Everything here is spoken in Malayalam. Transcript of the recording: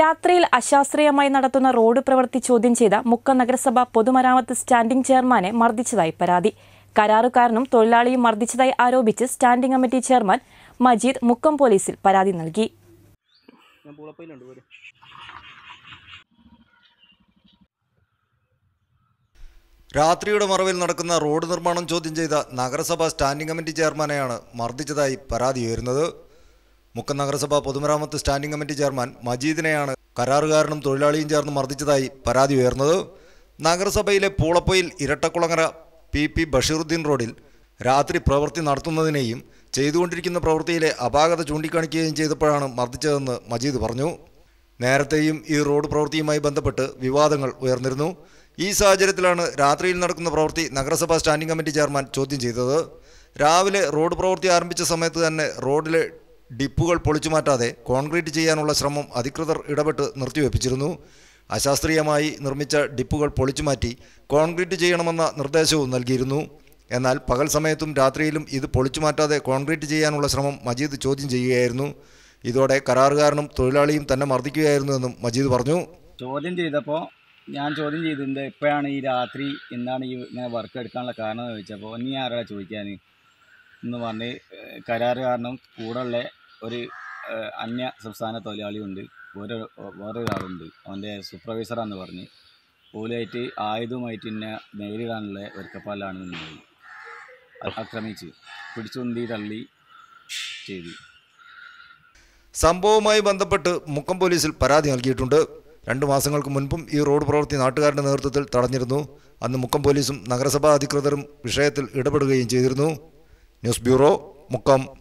രാത്രിയിൽ അശാസ്ത്രീയമായി നടത്തുന്ന റോഡ് പ്രവൃത്തി ചോദ്യം ചെയ്ത മുക്ക നഗരസഭ പൊതുമരാമത്ത് സ്റ്റാൻഡിംഗ് ചെയർമാനെ മർദ്ദിച്ചതായി പരാതി കരാറുകാരനും തൊഴിലാളിയും മർദ്ദിച്ചതായി ആരോപിച്ച് standing committee chairman Majeed Mukkam പോലീസിൽ പരാതി നൽകി രാത്രിയുടെ മറവിൽ നടക്കുന്ന റോഡ് നിർമ്മാണം ചോദ്യം ചെയ്ത നഗരസഭ സ്റ്റാൻഡിംഗ് കമ്മിറ്റി ചെയർമാനെയാണ് മർദ്ദിച്ചതായി പരാതി ഉയരുന്നത് മുക്കം നഗരസഭ പൊതുമരാമത്ത് സ്റ്റാൻഡിംഗ് കമ്മിറ്റി ചെയർമാൻ മജീദിനെയാണ് കരാറുകാരനും തൊഴിലാളിയും ചേർന്ന് മർദ്ദിച്ചതായി പരാതി ഉയർന്നത് നഗരസഭയിലെ പൂളപ്പൊയിൽ ഇരട്ടക്കുളങ്ങര പി പി ബഷീറുദ്ദീൻ റോഡിൽ രാത്രി പ്രവൃത്തി നടത്തുന്നതിനെയും ചെയ്തുകൊണ്ടിരിക്കുന്ന പ്രവൃത്തിയിലെ അപാകത ചൂണ്ടിക്കാണിക്കുകയും ചെയ്തപ്പോഴാണ് മർദ്ദിച്ചതെന്ന് മജീദ് പറഞ്ഞു നേരത്തെയും ഈ റോഡ് പ്രവൃത്തിയുമായി ബന്ധപ്പെട്ട് വിവാദങ്ങൾ ഉയർന്നിരുന്നു ഈ സാഹചര്യത്തിലാണ് രാത്രിയിൽ നടക്കുന്ന പ്രവൃത്തി നഗരസഭാ സ്റ്റാൻഡിംഗ് കമ്മിറ്റി ചെയർമാൻ ചോദ്യം ചെയ്തത് രാവിലെ റോഡ് പ്രവൃത്തി ആരംഭിച്ച സമയത്ത് തന്നെ റോഡിലെ ഡിപ്പുകൾ പൊളിച്ചു മാറ്റാതെ കോൺക്രീറ്റ് ചെയ്യാനുള്ള ശ്രമം അധികൃതർ ഇടപെട്ട് നിർത്തിവെപ്പിച്ചിരുന്നു അശാസ്ത്രീയമായി നിർമ്മിച്ച ഡിപ്പുകൾ പൊളിച്ചു മാറ്റി കോൺക്രീറ്റ് ചെയ്യണമെന്ന നിർദ്ദേശവും നൽകിയിരുന്നു എന്നാൽ പകൽ സമയത്തും രാത്രിയിലും ഇത് പൊളിച്ചു മാറ്റാതെ കോൺക്രീറ്റ് ചെയ്യാനുള്ള ശ്രമം മജീദ് ചോദ്യം ചെയ്യുകയായിരുന്നു ഇതോടെ കരാറുകാരനും തൊഴിലാളിയും തന്നെ മർദ്ദിക്കുകയായിരുന്നുവെന്നും മജീദ് പറഞ്ഞു ചോദ്യം ചെയ്തപ്പോൾ ഞാൻ ചോദ്യം ചെയ്തിട്ടുണ്ട് ഇപ്പോഴാണ് ഈ രാത്രി എന്താണ് ഈ ഇങ്ങനെ വർക്ക് എടുക്കാനുള്ള കാരണം എന്ന് ചോദിച്ചപ്പോൾ നീ ആരാ ചോദിക്കാൻ എന്ന് പറഞ്ഞ് കരാറുകാരനും കൂടെയുള്ള ഒരു അന്യ സംസ്ഥാന തൊഴിലാളിയുണ്ട് വേറെ വേറൊരാളുണ്ട് അവൻ്റെ സൂപ്പർവൈസറാന്ന് പറഞ്ഞ് പോലെയായിട്ട് ആയുധവുമായിട്ട് എന്നെ നേരിടാനുള്ള ഒരുക്കപ്പാലാണ് നിന്നത് ആക്രമിച്ച് പിടിച്ചുന്തി തള്ളി ചെയ്തു സംഭവവുമായി ബന്ധപ്പെട്ട് മുക്കം പോലീസിൽ പരാതി നൽകിയിട്ടുണ്ട് രണ്ടു മാസങ്ങൾക്ക് മുൻപും ഈ റോഡ് പ്രവൃത്തി നാട്ടുകാരുടെ നേതൃത്വത്തിൽ തടഞ്ഞിരുന്നു അന്ന് മുക്കം പോലീസും നഗരസഭാ അധികൃതരും വിഷയത്തിൽ ഇടപെടുകയും ചെയ്തിരുന്നു ന്യൂസ് ബ്യൂറോ മുക്കം